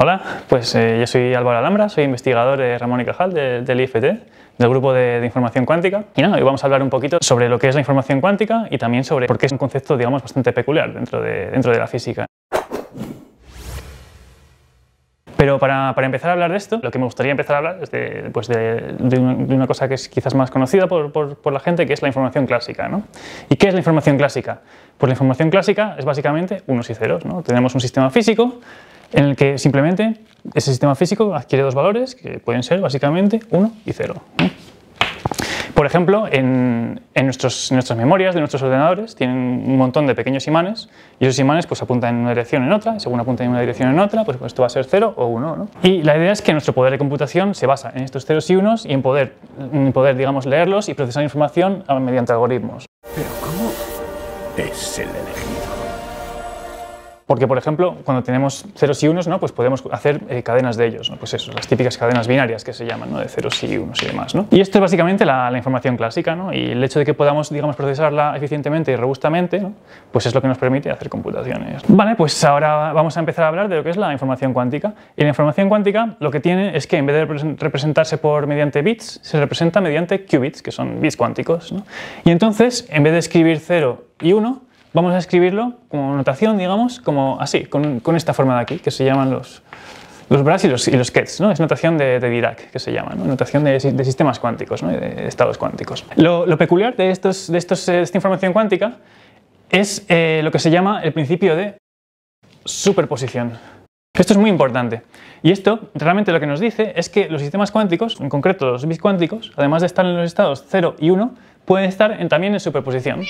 Hola, pues eh, yo soy Álvaro Alhambra, soy investigador de Ramón y Cajal del IFT, del grupo de, información cuántica. Y hoy vamos a hablar un poquito sobre lo que es la información cuántica y también sobre por qué es un concepto, digamos, bastante peculiar dentro de, dentro de la física. Pero para, para, empezar a hablar de esto, lo que me gustaría empezar a hablar es de, pues de, una, de una, cosa que es quizás más conocida por, por, por, la gente, que es la información clásica. ¿no? ¿Y qué es la información clásica? Pues la información clásica es básicamente unos y ceros. ¿no? Tenemos un sistema físico en el que simplemente ese sistema físico adquiere dos valores, que pueden ser básicamente 1 y 0. Por ejemplo, en, nuestros, nuestras memorias de nuestros ordenadores tienen un montón de pequeños imanes y esos imanes pues apuntan en una dirección en otra, y según apuntan en una dirección en otra, pues, pues, esto va a ser 0 o 1. Y la idea es que nuestro poder de computación se basa en estos ceros y unos y en poder, poder digamos, leerlos y procesar información ah, mediante algoritmos. Pero ¿cómo es el elegido? Porque, por ejemplo, cuando tenemos ceros y unos, ¿no? pues podemos hacer eh, cadenas de ellos, ¿no? pues eso, las típicas cadenas binarias que se llaman, ¿no? de ceros y unos y demás. ¿no? Y esto es básicamente la, información clásica, ¿no? y el hecho de que podamos digamos, procesarla eficientemente y robustamente, pues es lo que nos permite hacer computaciones. Vale, pues ahora vamos a empezar a hablar de lo que es la información cuántica. Y la información cuántica lo que tiene es que en vez de representarse por mediante bits, se representa mediante qubits, que son bits cuánticos. Y entonces, en vez de escribir 0 y 1, vamos a escribirlo como notación, digamos, como así, con, esta forma de aquí, que se llaman los, los y los, Kets, ¿no? Es notación de, Dirac, que se llama, ¿no? Notación de, sistemas cuánticos, ¿no? De estados cuánticos. Lo, peculiar de, estos, de, eh, esta información cuántica es eh, lo que se llama el principio de superposición. Esto es muy importante. Y esto realmente lo que nos dice es que los sistemas cuánticos, en concreto los bits cuánticos, además de estar en los estados 0 y 1, pueden estar en, también en superposición.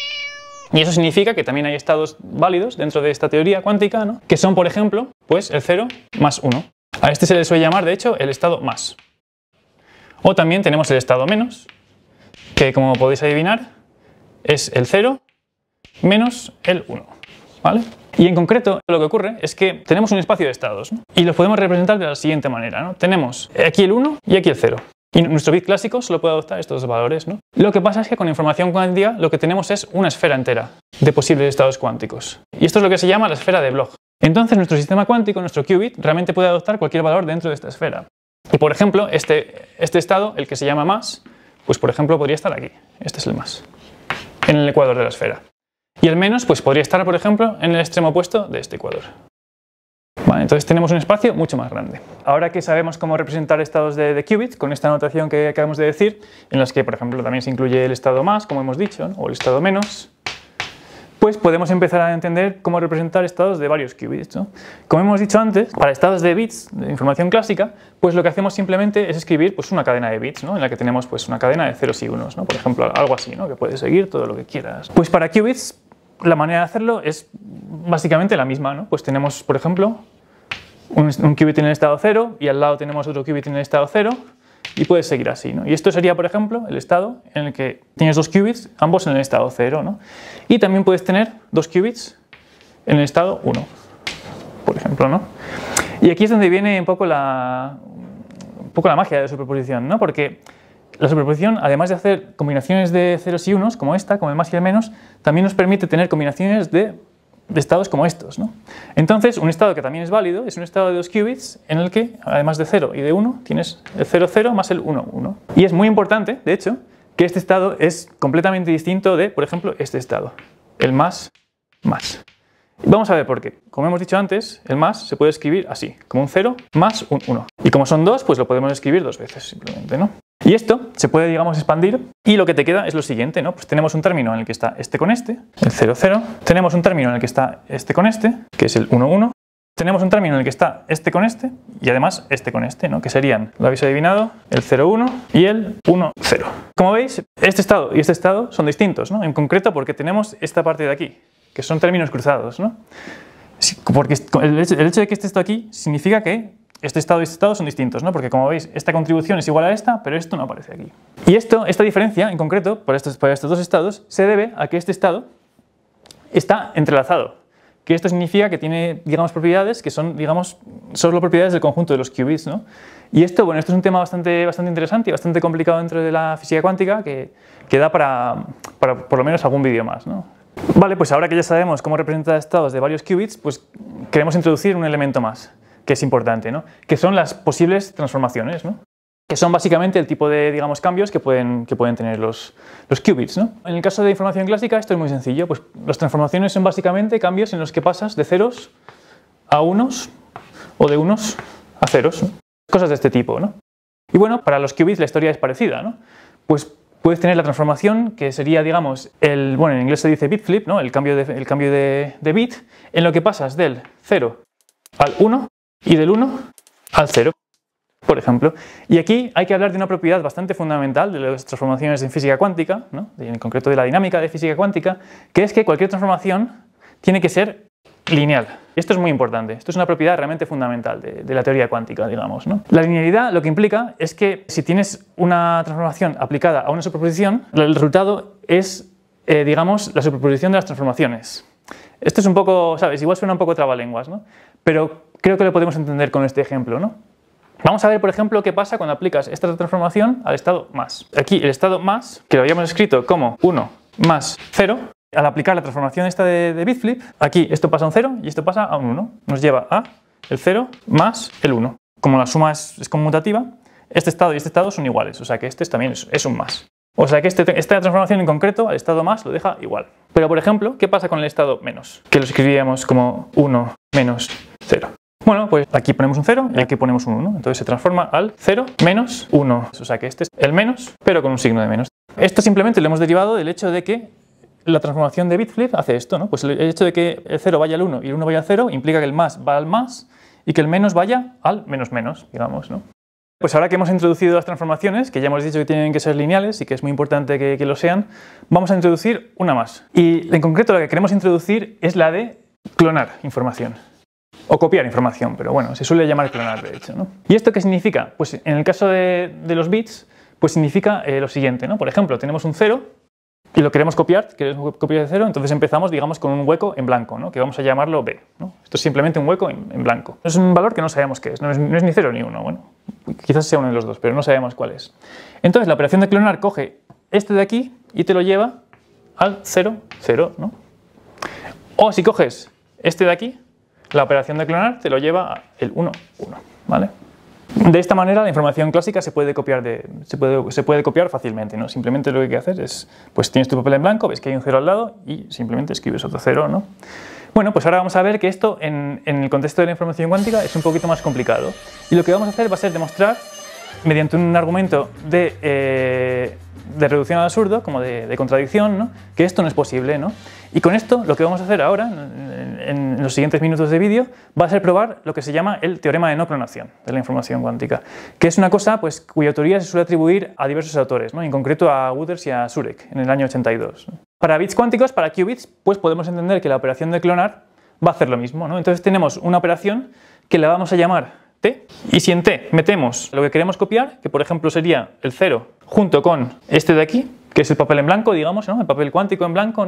Y eso significa que también hay estados válidos dentro de esta teoría cuántica, ¿no? que son, por ejemplo, pues el 0 más 1. A este se le suele llamar, de hecho, el estado más. O también tenemos el estado menos, que como podéis adivinar, es el 0 menos el 1. Y en concreto, lo que ocurre es que tenemos un espacio de estados y los podemos representar de la siguiente manera. ¿no? Tenemos aquí el 1 y aquí el 0. Y nuestro bit clásico solo puede adoptar estos dos valores, ¿no? Lo que pasa es que con información cuántica lo que tenemos es una esfera entera de posibles estados cuánticos. Y esto es lo que se llama la esfera de Bloch. Entonces nuestro sistema cuántico, nuestro qubit, realmente puede adoptar cualquier valor dentro de esta esfera. Y por ejemplo, este, este estado, el que se llama más, pues por ejemplo podría estar aquí. Este es el más. En el ecuador de la esfera. Y el menos, pues podría estar, por ejemplo, en el extremo opuesto de este ecuador entonces tenemos un espacio mucho más grande. Ahora que sabemos cómo representar estados de, qubits, con esta notación que acabamos de decir, en las que, por ejemplo, también se incluye el estado más, como hemos dicho, o el estado menos, pues podemos empezar a entender cómo representar estados de varios qubits. Como hemos dicho antes, para estados de bits, de información clásica, pues lo que hacemos simplemente es escribir pues, una cadena de bits, ¿no? en la que tenemos pues, una cadena de ceros y unos, ¿no? por ejemplo, algo así, que puedes seguir todo lo que quieras. Pues para qubits, la manera de hacerlo es básicamente la misma. Pues tenemos, por ejemplo, un, qubit en el estado 0 y al lado tenemos otro qubit en el estado 0 y puedes seguir así. Y esto sería, por ejemplo, el estado en el que tienes dos qubits, ambos en el estado 0. ¿no? Y también puedes tener dos qubits en el estado 1, por ejemplo. ¿no? Y aquí es donde viene un poco la, poco la magia de la superposición, ¿no? porque la superposición, además de hacer combinaciones de ceros y unos, como esta, como el más y el menos, también nos permite tener combinaciones de de estados como estos. ¿no? Entonces, un estado que también es válido es un estado de dos qubits en el que, además de 0 y de 1, tienes el 0, 0 más el 1, 1. Y es muy importante, de hecho, que este estado es completamente distinto de, por ejemplo, este estado, el más, más. Vamos a ver por qué. Como hemos dicho antes, el más se puede escribir así, como un 0 más un 1. Y como son dos, pues lo podemos escribir dos veces simplemente, ¿no? Y esto se puede, digamos, expandir y lo que te queda es lo siguiente, ¿no? Pues tenemos un término en el que está este con este, el 0, 0. Tenemos un término en el que está este con este, que es el 1, 1. Tenemos un término en el que está este con este y además este con este, ¿no? Que serían, lo habéis adivinado, el 0, 1 y el 1, 0. Como veis, este estado y este estado son distintos, ¿no? En concreto porque tenemos esta parte de aquí, que son términos cruzados, ¿no? Porque el hecho de que esté esto aquí significa que este estado y este estado son distintos, ¿no? Porque como veis, esta contribución es igual a esta, pero esto no aparece aquí. Y esto, esta diferencia en concreto, para estos, dos estados, se debe a que este estado está entrelazado. Que esto significa que tiene, digamos, propiedades que son, digamos, solo propiedades del conjunto de los qubits, Y esto, bueno, esto es un tema bastante, bastante interesante y bastante complicado dentro de la física cuántica que, da para, por lo menos algún vídeo más, Vale, pues ahora que ya sabemos cómo representar estados de varios qubits, pues queremos introducir un elemento más que es importante, ¿no? que son las posibles transformaciones, ¿no? que son básicamente el tipo de digamos, cambios que pueden, tener los, qubits. En el caso de información clásica esto es muy sencillo, pues las transformaciones son básicamente cambios en los que pasas de ceros a unos o de unos a ceros, cosas de este tipo. Y bueno, para los qubits la historia es parecida, ¿no? pues puedes tener la transformación que sería, digamos, el, bueno, en inglés se dice bit flip, el cambio, de, de bit, en lo que pasas del 0 al 1 y del 1 al 0, por ejemplo. Y aquí hay que hablar de una propiedad bastante fundamental de las transformaciones en física cuántica, en concreto de la dinámica de física cuántica, que es que cualquier transformación tiene que ser lineal. Esto es muy importante, esto es una propiedad realmente fundamental de, la teoría cuántica, digamos. ¿no? La linealidad lo que implica es que si tienes una transformación aplicada a una superposición, el resultado es, eh, digamos, la superposición de las transformaciones. Esto es un poco, ¿sabes? Igual suena un poco trabalenguas, ¿no? Pero creo que lo podemos entender con este ejemplo, ¿no? Vamos a ver, por ejemplo, qué pasa cuando aplicas esta transformación al estado más. Aquí el estado más, que lo habíamos escrito como 1 más 0, al aplicar la transformación esta de, bitflip, aquí esto pasa a un 0 y esto pasa a un 1. Nos lleva a el 0 más el 1. Como la suma es, conmutativa, este estado y este estado son iguales, o sea que este también es, un más. O sea que este, esta transformación en concreto, al estado más, lo deja igual. Pero por ejemplo, ¿qué pasa con el estado menos? Que lo escribíamos como 1 menos 0. Bueno, pues aquí ponemos un 0 y aquí ponemos un 1. Entonces se transforma al 0 menos 1. O sea que este es el menos, pero con un signo de menos. Esto simplemente lo hemos derivado del hecho de que la transformación de bitflip hace esto, ¿no? Pues el hecho de que el 0 vaya al 1 y el 1 vaya al 0 implica que el más va al más y que el menos vaya al menos menos, digamos, ¿no? Pues ahora que hemos introducido las transformaciones, que ya hemos dicho que tienen que ser lineales y que es muy importante que, que lo sean, vamos a introducir una más. Y en concreto la que queremos introducir es la de clonar información o copiar información, pero bueno, se suele llamar clonar de hecho. ¿no? ¿Y esto qué significa? Pues en el caso de, los bits, pues significa eh, lo siguiente, ¿no? Por ejemplo, tenemos un 0 y lo queremos copiar, queremos copiar de 0, entonces empezamos, digamos, con un hueco en blanco, ¿no? Que vamos a llamarlo B, ¿no? Esto es simplemente un hueco en, blanco. Es un valor que no sabemos qué es, no es, ni 0 ni 1, bueno, quizás sea uno de los dos, pero no sabemos cuál es. Entonces la operación de clonar coge este de aquí y te lo lleva al 0, 0, ¿no? O si coges este de aquí, la operación de clonar te lo lleva el 1, 1, ¿vale? De esta manera la información clásica se puede copiar, se puede, copiar fácilmente, ¿no? Simplemente lo que hay que hacer es, pues tienes tu papel en blanco, ves que hay un cero al lado y simplemente escribes otro cero, ¿no? Bueno, pues ahora vamos a ver que esto en, el contexto de la información cuántica es un poquito más complicado. Y lo que vamos a hacer va a ser demostrar, mediante un argumento de... Eh, de reducción al absurdo, como de, contradicción, que esto no es posible. ¿no? Y con esto lo que vamos a hacer ahora, en, los siguientes minutos de vídeo, va a ser probar lo que se llama el teorema de no clonación de la información cuántica, que es una cosa pues, cuya autoría se suele atribuir a diversos autores, ¿no? en concreto a Wooders y a Zurek en el año 82. Para bits cuánticos, para qubits, pues podemos entender que la operación de clonar va a hacer lo mismo. Entonces tenemos una operación que la vamos a llamar y si en T metemos lo que queremos copiar, que por ejemplo sería el 0 junto con este de aquí, que es el papel en blanco, digamos, ¿no? el papel cuántico en blanco,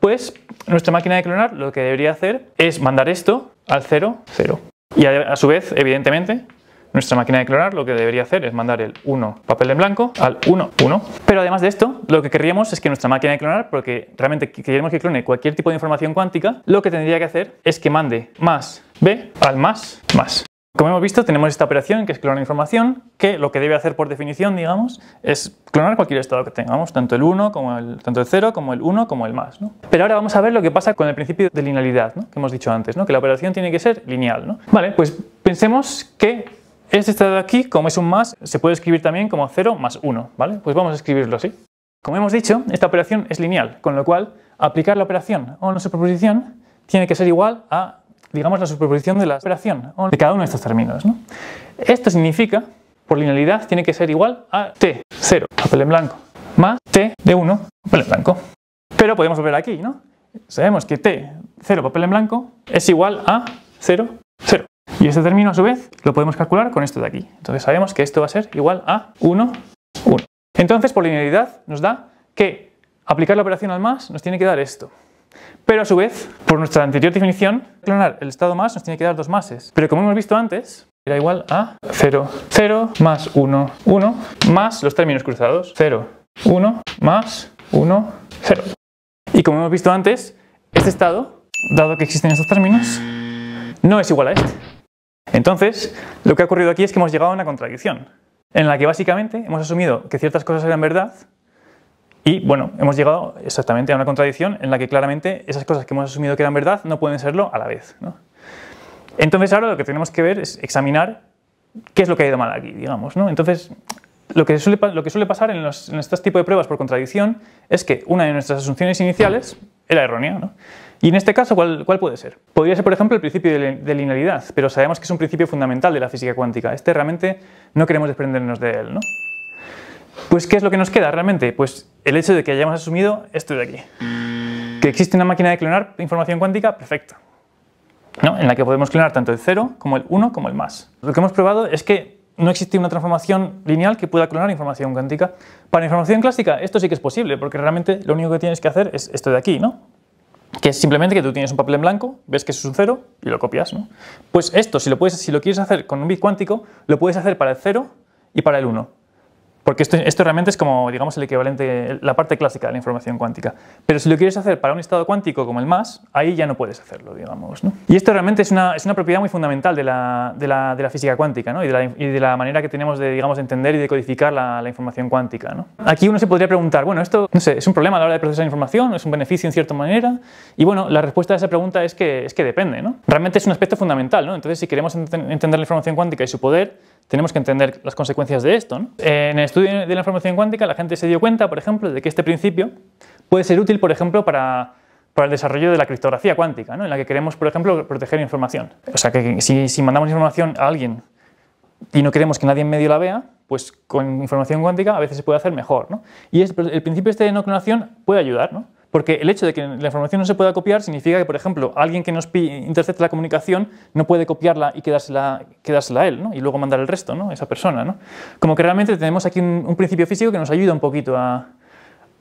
pues nuestra máquina de clonar lo que debería hacer es mandar esto al 0, 0. Y a, a su vez, evidentemente, nuestra máquina de clonar lo que debería hacer es mandar el 1 papel en blanco al 1, 1. Pero además de esto, lo que querríamos es que nuestra máquina de clonar, porque realmente queremos que clone cualquier tipo de información cuántica, lo que tendría que hacer es que mande más B al más más. Como hemos visto, tenemos esta operación que es clonar información, que lo que debe hacer por definición, digamos, es clonar cualquier estado que tengamos, tanto el 1 como el, tanto el 0 como el 1 como el más. Pero ahora vamos a ver lo que pasa con el principio de linealidad, que hemos dicho antes, que la operación tiene que ser lineal. Vale, pues pensemos que este estado de aquí, como es un más, se puede escribir también como 0 más 1, ¿vale? Pues vamos a escribirlo así. Como hemos dicho, esta operación es lineal, con lo cual aplicar la operación o nuestra proposición tiene que ser igual a digamos, la superposición de la operación de cada uno de estos términos. Esto significa, por linealidad, tiene que ser igual a T0, papel en blanco, más T de 1, papel en blanco. Pero podemos ver aquí, ¿no? Sabemos que T0, papel en blanco, es igual a 0, 0. Y este término, a su vez, lo podemos calcular con esto de aquí. Entonces sabemos que esto va a ser igual a 1, 1. Entonces, por linealidad, nos da que aplicar la operación al más nos tiene que dar esto. Pero a su vez, por nuestra anterior definición, el estado más nos tiene que dar dos máses. Pero como hemos visto antes, era igual a 0, 0 más 1, 1 más los términos cruzados, 0, 1 más 1, 0. Y como hemos visto antes, este estado, dado que existen estos términos, no es igual a este. Entonces, lo que ha ocurrido aquí es que hemos llegado a una contradicción, en la que básicamente hemos asumido que ciertas cosas eran verdad y bueno, hemos llegado exactamente a una contradicción en la que claramente esas cosas que hemos asumido que eran verdad no pueden serlo a la vez. Entonces ahora lo que tenemos que ver es examinar qué es lo que ha ido mal aquí, digamos. Entonces, lo que suele, pasar en, estos tipos tipo de pruebas por contradicción es que una de nuestras asunciones iniciales era errónea. Y en este caso, ¿cuál, puede ser? Podría ser, por ejemplo, el principio de linealidad, pero sabemos que es un principio fundamental de la física cuántica. Este realmente no queremos desprendernos de él. ¿no? Pues, ¿qué es lo que nos queda realmente? Pues el hecho de que hayamos asumido esto de aquí. Que existe una máquina de clonar información cuántica perfecta, ¿no? en la que podemos clonar tanto el 0 como el 1 como el más. Lo que hemos probado es que no existe una transformación lineal que pueda clonar información cuántica. Para información clásica esto sí que es posible, porque realmente lo único que tienes que hacer es esto de aquí, ¿no? que es simplemente que tú tienes un papel en blanco, ves que es un 0 y lo copias. ¿no? Pues esto, si lo, si lo quieres hacer con un bit cuántico, lo puedes hacer para el 0 y para el 1. Porque esto, realmente es como, digamos, el equivalente, la parte clásica de la información cuántica. Pero si lo quieres hacer para un estado cuántico como el más, ahí ya no puedes hacerlo, digamos. Y esto realmente es una, propiedad muy fundamental de la, física cuántica ¿no? y, de la, manera que tenemos de, digamos, entender y de codificar la, información cuántica. ¿no? Aquí uno se podría preguntar, bueno, esto, ¿es un problema a la hora de procesar información? ¿Es un beneficio en cierta manera? Y bueno, la respuesta a esa pregunta es que, es que depende. Realmente es un aspecto fundamental. Entonces, si queremos entender la información cuántica y su poder, tenemos que entender las consecuencias de esto. ¿no? Eh, en el estudio de la información cuántica, la gente se dio cuenta, por ejemplo, de que este principio puede ser útil, por ejemplo, para, para el desarrollo de la criptografía cuántica, ¿no? en la que queremos, por ejemplo, proteger información. O sea, que si, si, mandamos información a alguien y no queremos que nadie en medio la vea, pues con información cuántica a veces se puede hacer mejor. ¿no? Y el principio este de no clonación puede ayudar. ¿no? Porque el hecho de que la información no se pueda copiar significa que, por ejemplo, alguien que nos intercepte la comunicación no puede copiarla y quedársela, quedársela a él, ¿no? y luego mandar el resto, ¿no? esa persona. ¿no? Como que realmente tenemos aquí un principio físico que nos ayuda un poquito a,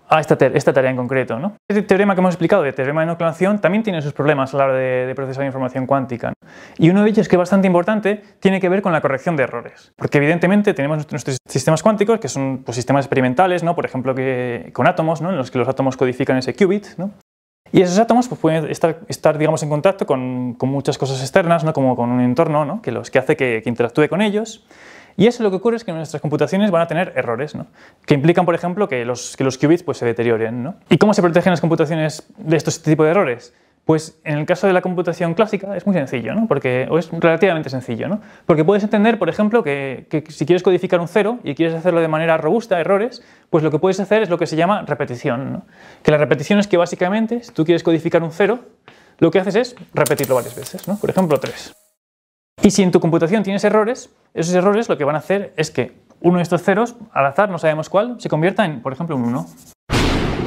a esta, tarea en concreto. ¿no? Este teorema que hemos explicado de teorema de clonación, también tiene sus problemas a la hora de, procesar información cuántica. Y uno de ellos que es bastante importante tiene que ver con la corrección de errores. Porque evidentemente tenemos nuestros sistemas cuánticos, que son pues, sistemas experimentales, ¿no? por ejemplo, con átomos, en los que los átomos codifican ese qubit. Y esos átomos pues, pueden estar, digamos, en contacto con, muchas cosas externas, ¿no? como con un entorno ¿no? que, los, que hace que interactúe con ellos. Y eso lo que ocurre es que nuestras computaciones van a tener errores, que implican, por ejemplo, que los, los qubits pues, se deterioren. ¿no? ¿Y cómo se protegen las computaciones de este tipo de errores? Pues en el caso de la computación clásica es muy sencillo, ¿no? Porque, o es relativamente sencillo, ¿no? Porque puedes entender, por ejemplo, que, si quieres codificar un cero y quieres hacerlo de manera robusta, errores, pues lo que puedes hacer es lo que se llama repetición, Que la repetición es que básicamente, si tú quieres codificar un cero, lo que haces es repetirlo varias veces, ¿no? Por ejemplo, tres. Y si en tu computación tienes errores, esos errores lo que van a hacer es que uno de estos ceros, al azar, no sabemos cuál, se convierta en, por ejemplo, un 1.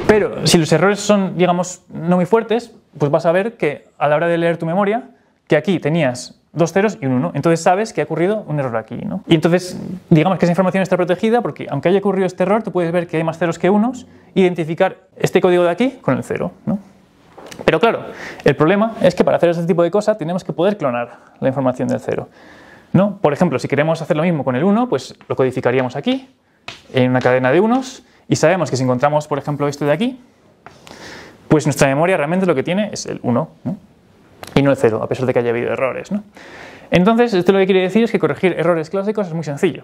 Pero si los errores son, digamos, no muy fuertes, pues vas a ver que a la hora de leer tu memoria, que aquí tenías dos ceros y un 1. Entonces sabes que ha ocurrido un error aquí, ¿no? Y entonces, digamos que esa información está protegida porque aunque haya ocurrido este error, tú puedes ver que hay más ceros que unos, identificar este código de aquí con el cero, ¿no? Pero claro, el problema es que para hacer ese tipo de cosas tenemos que poder clonar la información del cero. ¿no? Por ejemplo, si queremos hacer lo mismo con el 1, pues lo codificaríamos aquí, en una cadena de unos, y sabemos que si encontramos, por ejemplo, esto de aquí, pues nuestra memoria realmente lo que tiene es el 1, y no el 0, a pesar de que haya habido errores. Entonces, esto lo que quiere decir es que corregir errores clásicos es muy sencillo.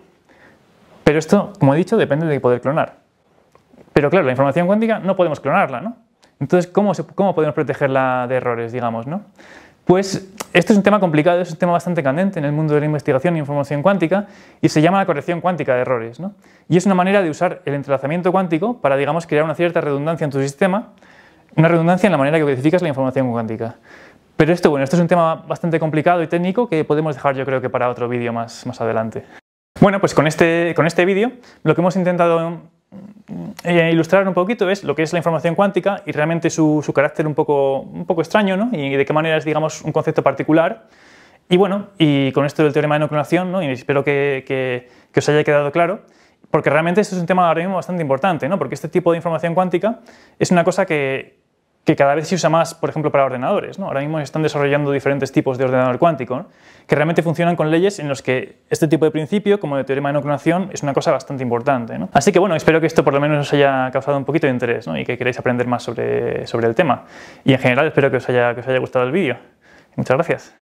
Pero esto, como he dicho, depende de poder clonar. Pero claro, la información cuántica no podemos clonarla, ¿no? Entonces, ¿cómo, podemos protegerla de errores, digamos? ¿no? Pues esto es un tema complicado, es un tema bastante candente en el mundo de la investigación e información cuántica y se llama la corrección cuántica de errores. Y es una manera de usar el entrelazamiento cuántico para, digamos, crear una cierta redundancia en tu sistema, una redundancia en la manera que codificas la información cuántica. Pero esto, bueno, esto es un tema bastante complicado y técnico que podemos dejar yo creo que para otro vídeo más, adelante. Bueno, pues con este, con este vídeo lo que hemos intentado eh, eh, ilustrar un poquito es lo que es la información cuántica y realmente su, carácter un poco, un poco extraño y de qué manera es digamos, un concepto particular. Y bueno, y con esto del teorema de no clonación, ¿no? y espero que, que, os haya quedado claro, porque realmente esto es un tema ahora mismo bastante importante, ¿no? porque este tipo de información cuántica es una cosa que, que cada vez se usa más, por ejemplo, para ordenadores. ¿no? Ahora mismo se están desarrollando diferentes tipos de ordenador cuántico, que realmente funcionan con leyes en las que este tipo de principio, como el teorema de no clonación, es una cosa bastante importante. Así que bueno, espero que esto por lo menos os haya causado un poquito de interés y que queráis aprender más sobre, sobre el tema. Y en general espero que os haya, que os haya gustado el vídeo. Muchas gracias.